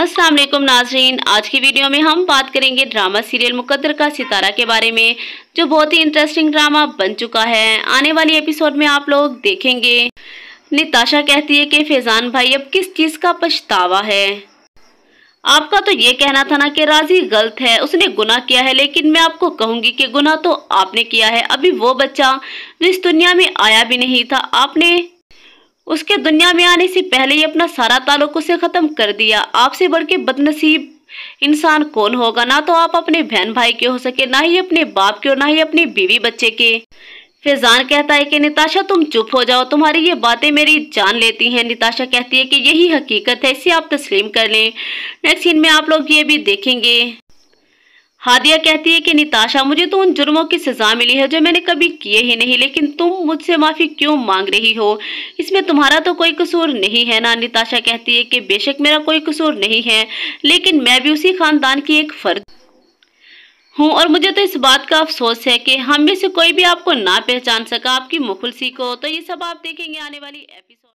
अस्सलाम वालेकुम नाजरीन आज की वीडियो में हम बात करेंगे ड्रामा सीरियल मुकद्दर का सितारा के बारे में जो बहुत ही इंटरेस्टिंग ड्रामा बन चुका है आने वाली एपिसोड में आप लोग देखेंगे निताशा कहती है कि फैज़ान भाई अब किस चीज़ का पछतावा है आपका तो ये कहना था ना कि राजी गलत है उसने गुनाह किया है लेकिन मैं आपको कहूंगी कि गुनाह तो आपने किया है अभी वो बच्चा जो इस दुनिया में आया भी नहीं था आपने उसके दुनिया में आने से पहले ही अपना सारा ताल्लुक उसे ख़त्म कर दिया आपसे बढ़ के बदनसीब इंसान कौन होगा ना तो आप अपने बहन भाई के हो सके ना ही अपने बाप के और ना ही अपने बीवी बच्चे के फैजान कहता है कि निताशा तुम चुप हो जाओ तुम्हारी ये बातें मेरी जान लेती हैं निताशा कहती है कि यही हकीकत है इसे आप तस्लीम कर लें नेक्स्ट सीन में आप लोग ये भी देखेंगे हादिया कहती है कि निताशा मुझे तो उन जुर्मों की सजा मिली है जो मैंने कभी किए ही नहीं लेकिन तुम मुझसे माफ़ी क्यों मांग रही हो इसमें तुम्हारा तो कोई कसूर नहीं है ना निताशा कहती है कि बेशक मेरा कोई कसूर नहीं है लेकिन मैं भी उसी खानदान की एक फ़र्द हूँ और मुझे तो इस बात का अफसोस है कि हम में से कोई भी आपको ना पहचान सका आपकी मुखलसी को तो ये सब आप देखेंगे आने वाली एपिसोड